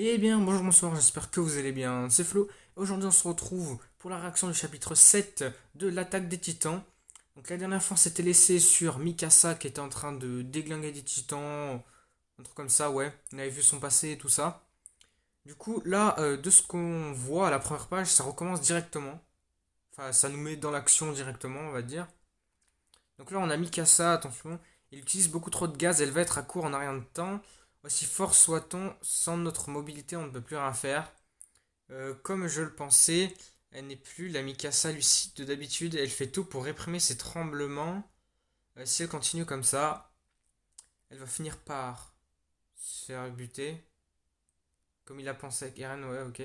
Eh bien, bonjour, bonsoir, j'espère que vous allez bien. C'est Flo. Aujourd'hui, on se retrouve pour la réaction du chapitre 7 de l'attaque des titans. Donc, la dernière fois, on s'était laissé sur Mikasa qui était en train de déglinguer des titans. Un truc comme ça, ouais. On avait vu son passé et tout ça. Du coup, là, euh, de ce qu'on voit à la première page, ça recommence directement. Enfin, ça nous met dans l'action directement, on va dire. Donc là, on a Mikasa, attention. Il utilise beaucoup trop de gaz, elle va être à court en arrière de temps. Aussi fort soit-on, sans notre mobilité, on ne peut plus rien faire. Euh, comme je le pensais, elle n'est plus la Mikasa lucide de d'habitude. Elle fait tout pour réprimer ses tremblements. Euh, si elle continue comme ça, elle va finir par se faire buter. Comme il a pensé avec Eren, ouais, ok.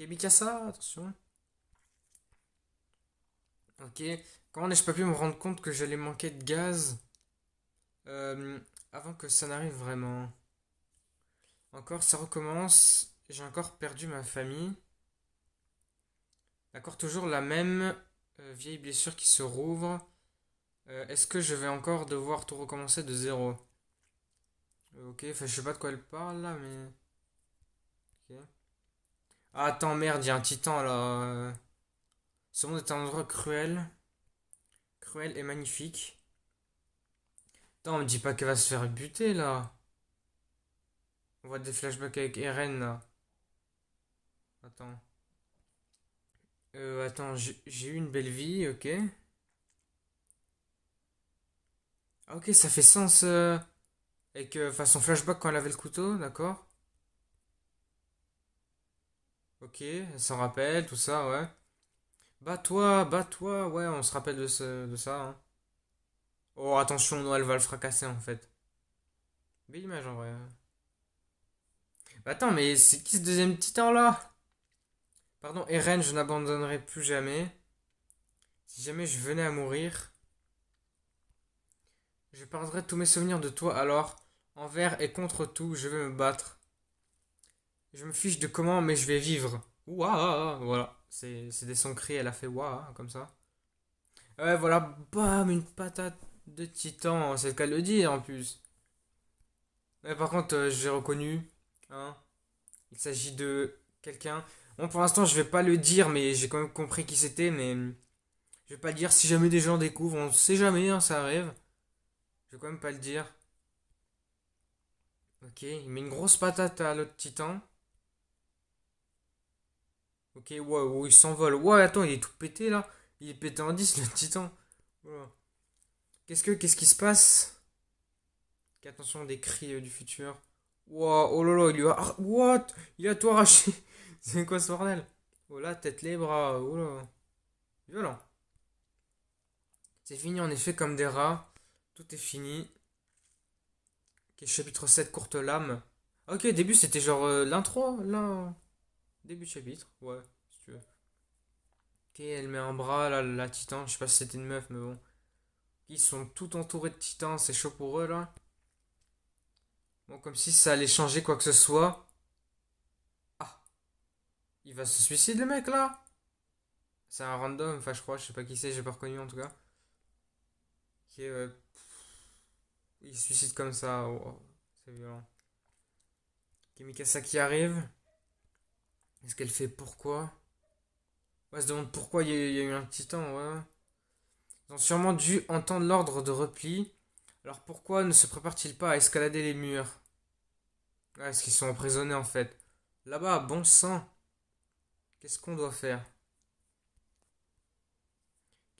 Ok, Mikasa, attention. Ok. Comment n'ai-je pas pu me rendre compte que j'allais manquer de gaz euh, avant que ça n'arrive vraiment encore, ça recommence. J'ai encore perdu ma famille. D'accord, toujours la même euh, vieille blessure qui se rouvre. Euh, est-ce que je vais encore devoir tout recommencer de zéro Ok, enfin je sais pas de quoi elle parle là, mais... Ah, attends, merde, il y a un titan là. Euh, ce monde est un endroit cruel. Cruel et magnifique. Tant on me dit pas qu'elle va se faire buter là. On voit des flashbacks avec Eren là. Attends. Euh, attends, j'ai eu une belle vie, ok. Ah, ok, ça fait sens. Euh, avec euh, son façon flashback quand elle avait le couteau, d'accord. Ok, elle s'en rappelle, tout ça, ouais. bat toi bat toi ouais, on se rappelle de, ce, de ça. Hein. Oh, attention, elle va le fracasser en fait. Belle image en vrai. Hein. Attends, mais c'est qui ce deuxième titan là Pardon, Eren, je n'abandonnerai plus jamais. Si jamais je venais à mourir, je perdrai tous mes souvenirs de toi alors. Envers et contre tout, je vais me battre. Je me fiche de comment, mais je vais vivre. Ouah, voilà. C'est des sons cris, elle a fait ouah, comme ça. Ouais, voilà, bam, une patate de titan, c'est le cas de le dire en plus. Mais par contre, euh, j'ai reconnu Hein Il s'agit de quelqu'un. Bon, pour l'instant, je vais pas le dire, mais j'ai quand même compris qui c'était, mais hum, je vais pas le dire si jamais des gens découvrent. On sait jamais, hein, ça arrive. Je vais quand même pas le dire. Ok, il met une grosse patate à l'autre titan. Ok, ouais wow, il s'envole. ouais attends, il est tout pété là. Il est pété en 10, le titan. Qu'est-ce que, qu'est-ce qui se passe Attention, des cris euh, du futur. Wow, oh lolo il lui a. Ah, what Il a tout arraché C'est quoi ce bordel Oh là, tête les bras, oh là. Violent. C'est fini en effet comme des rats. Tout est fini. Ok, chapitre 7, courte lame. Ok, début c'était genre euh, l'intro, là. Début chapitre, ouais, si tu veux. Ok, elle met un bras, la titan. Je sais pas si c'était une meuf, mais bon. Ils sont tout entourés de titans, c'est chaud pour eux, là. Bon, comme si ça allait changer quoi que ce soit. Ah. Il va se suicider, le mec, là C'est un random, enfin, je crois, je sais pas qui c'est, j'ai pas reconnu en tout cas. Qui euh, Il se suicide comme ça, oh, oh, c'est violent. Kimikasa qui arrive. Est-ce qu'elle fait pourquoi Ouais, se demande pourquoi il y, y, a eu un petit temps, ouais. Ils ont sûrement dû entendre l'ordre de repli alors pourquoi ne se préparent-ils pas à escalader les murs ah, Est-ce qu'ils sont emprisonnés en fait Là-bas, bon sang Qu'est-ce qu'on doit faire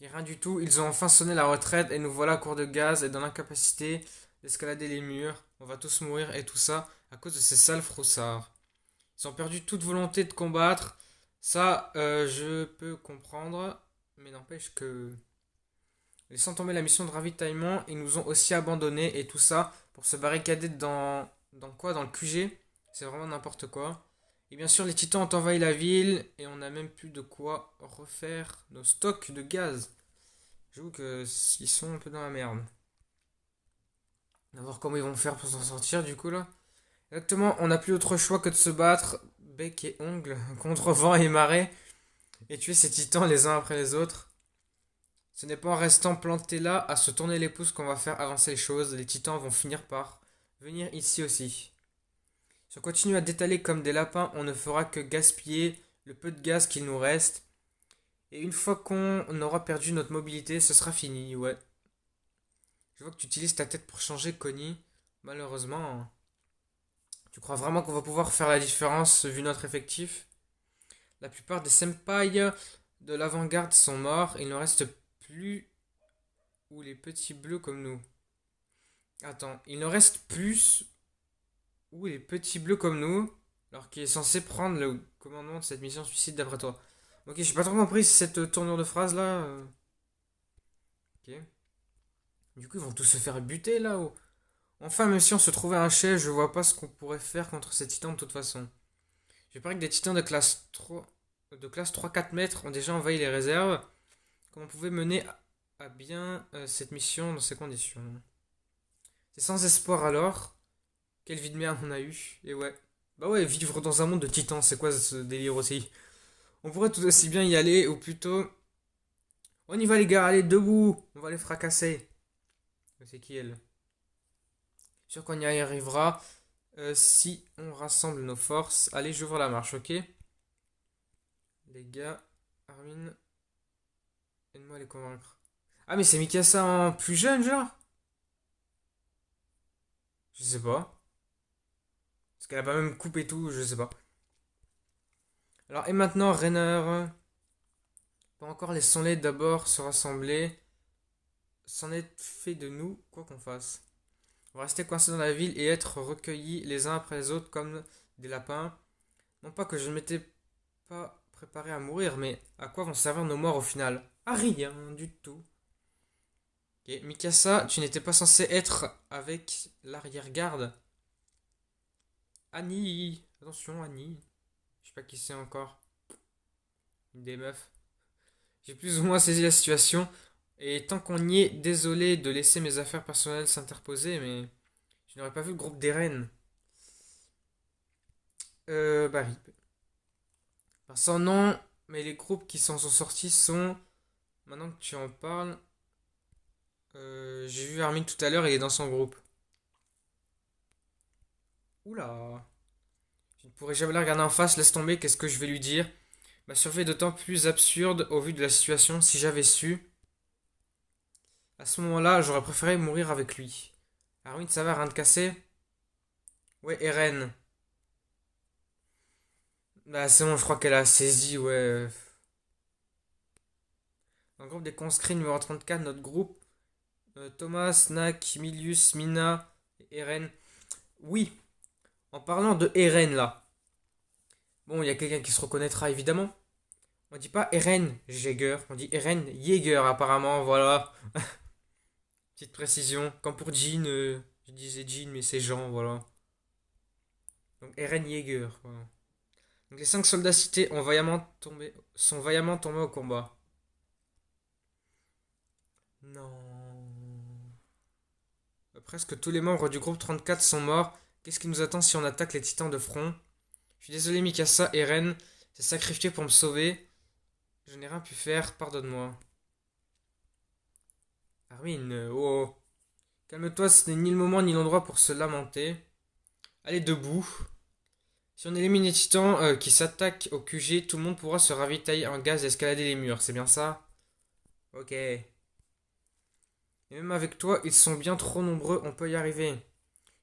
et rien du tout, ils ont enfin sonné la retraite et nous voilà à court de gaz et dans l'incapacité d'escalader les murs. On va tous mourir et tout ça à cause de ces sales froussards. Ils ont perdu toute volonté de combattre. Ça, euh, je peux comprendre, mais n'empêche que laissant tomber la mission de ravitaillement, ils nous ont aussi abandonnés et tout ça pour se barricader dans, dans quoi Dans le QG C'est vraiment n'importe quoi. Et bien sûr, les titans ont envahi la ville et on n'a même plus de quoi refaire nos stocks de gaz. J'avoue qu'ils sont un peu dans la merde. va voir comment ils vont faire pour s'en sortir du coup là. Exactement, on n'a plus autre choix que de se battre bec et ongle contre vent et marée et tuer ces titans les uns après les autres. Ce n'est pas en restant planté là à se tourner les pouces qu'on va faire avancer les choses, les titans vont finir par venir ici aussi. Si on continue à détaler comme des lapins, on ne fera que gaspiller le peu de gaz qu'il nous reste. Et une fois qu'on aura perdu notre mobilité, ce sera fini, ouais. Je vois que tu utilises ta tête pour changer, Connie. Malheureusement. Hein. Tu crois vraiment qu'on va pouvoir faire la différence vu notre effectif La plupart des senpai de l'avant-garde sont morts, il ne reste ou les petits bleus comme nous. Attends, il ne reste plus ou les petits bleus comme nous, alors qu'il est censé prendre le commandement de cette mission suicide d'après toi. Ok, j'ai pas trop compris cette tournure de phrase là. Ok. Du coup, ils vont tous se faire buter là-haut. Enfin, même si on se trouvait à chef, je vois pas ce qu'on pourrait faire contre ces titans de toute façon. J'ai parie que des titans de classe 3, de classe 3-4 mètres ont déjà envahi les réserves. Comment on pouvait mener à bien euh, cette mission dans ces conditions C'est sans espoir alors. Quelle vie de merde on a eue. Et ouais. Bah ouais, vivre dans un monde de titans, c'est quoi ce délire aussi On pourrait tout aussi bien y aller, ou plutôt... On y va les gars, allez, debout On va les fracasser. C'est qui elle Sûr qu'on y arrivera euh, si on rassemble nos forces. Allez, j'ouvre la marche, ok Les gars, Armin moi les convaincre. Ah, mais c'est Mikasa en plus jeune, genre Je sais pas. Parce qu'elle a pas même coupé tout, je sais pas. Alors, et maintenant, Rainer Pas encore les d'abord se rassembler. S'en est fait de nous, quoi qu'on fasse. On va rester coincé dans la ville et être recueillis les uns après les autres comme des lapins. Non pas que je ne m'étais pas Préparé à mourir, mais à quoi vont servir nos morts au final À rien du tout. Et Mikasa, tu n'étais pas censé être avec l'arrière-garde. Annie Attention, Annie. Je sais pas qui c'est encore. Une des meufs. J'ai plus ou moins saisi la situation. Et tant qu'on y est, désolé de laisser mes affaires personnelles s'interposer, mais je n'aurais pas vu le groupe des reines. Euh, bah, pas nom, mais les groupes qui s'en sont sortis sont. Maintenant que tu en parles, euh, j'ai vu Armin tout à l'heure, il est dans son groupe. Oula Je ne pourrais jamais la regarder en face, laisse tomber, qu'est-ce que je vais lui dire Ma survie est d'autant plus absurde au vu de la situation si j'avais su. À ce moment-là, j'aurais préféré mourir avec lui. Armin, ça va, rien de cassé Ouais, Eren. Bah c'est bon, je crois qu'elle a saisi, ouais. un groupe des conscrits numéro 34, notre groupe, euh, Thomas, Nak, Milius, Mina, Eren. Oui, en parlant de Eren là. Bon, il y a quelqu'un qui se reconnaîtra évidemment. On dit pas Eren Jaeger, on dit Eren Jaeger apparemment, voilà. Petite précision, comme pour Jean, euh, je disais Jean mais c'est Jean, voilà. Donc Eren Jaeger, voilà les cinq soldats cités ont vaillamment tombé, sont vaillamment tombés au combat. Non. Bah, presque tous les membres du groupe 34 sont morts. Qu'est-ce qui nous attend si on attaque les titans de front Je suis désolé Mikasa, Eren C'est sacrifié pour me sauver. Je n'ai rien pu faire, pardonne-moi. Armin, euh, oh. Calme-toi, ce n'est ni le moment ni l'endroit pour se lamenter. Allez debout. Si on élimine les titans euh, qui s'attaquent au QG, tout le monde pourra se ravitailler en gaz et escalader les murs, c'est bien ça Ok. Et même avec toi, ils sont bien trop nombreux, on peut y arriver.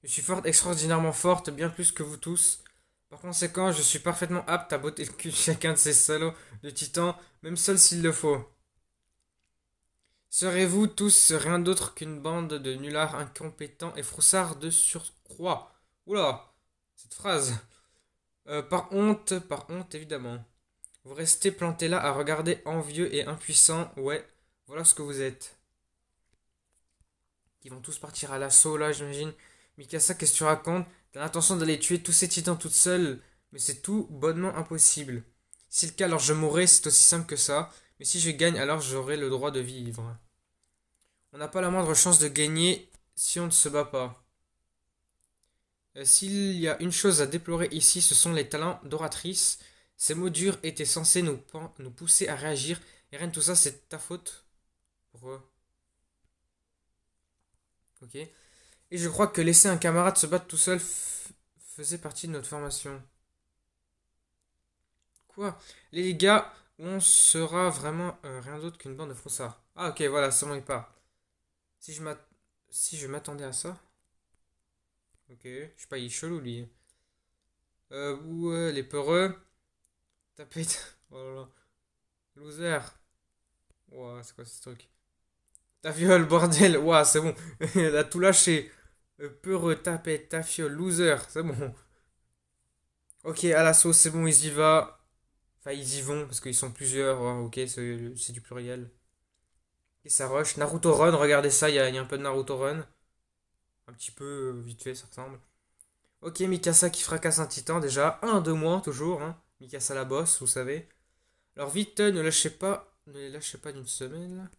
Je suis forte, extraordinairement forte, bien plus que vous tous. Par conséquent, je suis parfaitement apte à botter le cul chacun de ces salauds de titans, même seul s'il le faut. Serez-vous tous rien d'autre qu'une bande de nullards incompétents et froussards de surcroît Oula Cette phrase euh, par honte, par honte, évidemment. Vous restez planté là à regarder envieux et impuissant. Ouais, voilà ce que vous êtes. Ils vont tous partir à l'assaut là, j'imagine. Mikasa, qu'est-ce que tu racontes T'as l'intention d'aller tuer tous ces titans toute seule, mais c'est tout bonnement impossible. Si le cas, alors je mourrai, c'est aussi simple que ça. Mais si je gagne, alors j'aurai le droit de vivre. On n'a pas la moindre chance de gagner si on ne se bat pas. Euh, s'il y a une chose à déplorer ici, ce sont les talents d'oratrice. Ces mots durs étaient censés nous, pousser à réagir. Et rien de tout ça, c'est ta faute. Pourquoi Ok. Et je crois que laisser un camarade se battre tout seul faisait partie de notre formation. Quoi Les gars, on sera vraiment euh, rien d'autre qu'une bande de frossards. Ah ok, voilà, ça ne part. pas. Si je m'attendais à ça... Ok, je sais pas, il est chelou lui. Euh, ou euh, les peureux. Tapette, Oh là là. Loser. Ouah, c'est quoi ce truc Ta bordel. Ouah, c'est bon. Elle a tout lâché. Euh, peureux, tapette, ta loser. C'est bon. Ok, à la sauce, c'est bon, ils y va. Enfin, ils y vont parce qu'ils sont plusieurs. Oh, ok, c'est du pluriel. Et ça rush. Naruto Run, regardez ça, il y, a un peu de Naruto Run un petit peu euh, vite fait, ça ressemble. Ok, Mikasa qui fracasse un titan, déjà, un de moins toujours, hein. Mikasa la bosse, vous savez. Alors vite, euh, ne lâchez pas, ne les lâchez pas d'une semaine.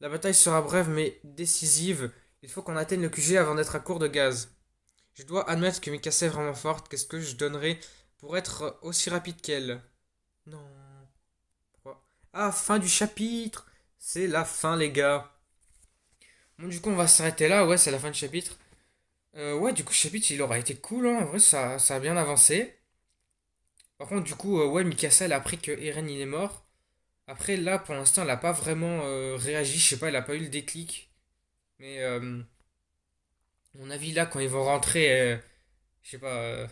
La bataille sera brève mais décisive. Il faut qu'on atteigne le QG avant d'être à court de gaz. Je dois admettre que Mikasa est vraiment forte. Qu'est-ce que je donnerais pour être euh, aussi rapide qu'elle Non. Pourquoi Ah, fin du chapitre C'est la fin, les gars du coup, on va s'arrêter là. Ouais, c'est la fin du chapitre. Euh, ouais, du coup, le chapitre, il aura été cool. Hein. En vrai, ça, ça, a bien avancé. Par contre, du coup, euh, ouais, Mikasa, elle a appris que Eren, il est mort. Après, là, pour l'instant, elle a pas vraiment euh, réagi. Je sais pas, elle a pas eu le déclic. Mais, à mon avis, là, quand ils vont rentrer, je sais pas,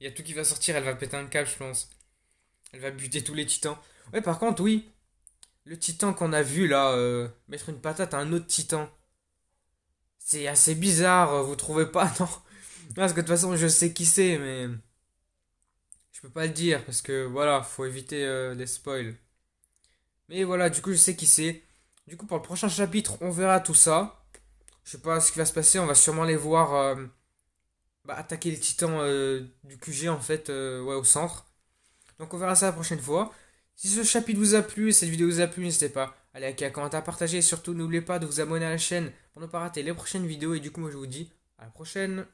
il y a tout qui va sortir. Elle va péter un câble, je pense. Elle va buter tous les titans. Ouais, par contre, oui. Le titan qu'on a vu, là, mettre une patate à un autre titan. C'est assez bizarre, euh, vous trouvez pas, non Parce que de toute façon, je sais qui c'est, mais. Je peux pas le dire, parce que voilà, faut éviter euh, les spoils. Mais voilà, du coup, je sais qui c'est. Du coup, pour le prochain chapitre, on verra tout ça. Je sais pas ce qui va se passer, on va sûrement les voir euh, bah, attaquer les titans du QG, en fait, ouais, au centre. Donc, on verra ça la prochaine fois. Si ce chapitre vous a plu et cette vidéo vous a plu, n'hésitez pas Allez, liker, à commenter, à partager et surtout n'oubliez pas de vous abonner à la chaîne pour ne pas rater les prochaines vidéos et du coup moi je vous dis à la prochaine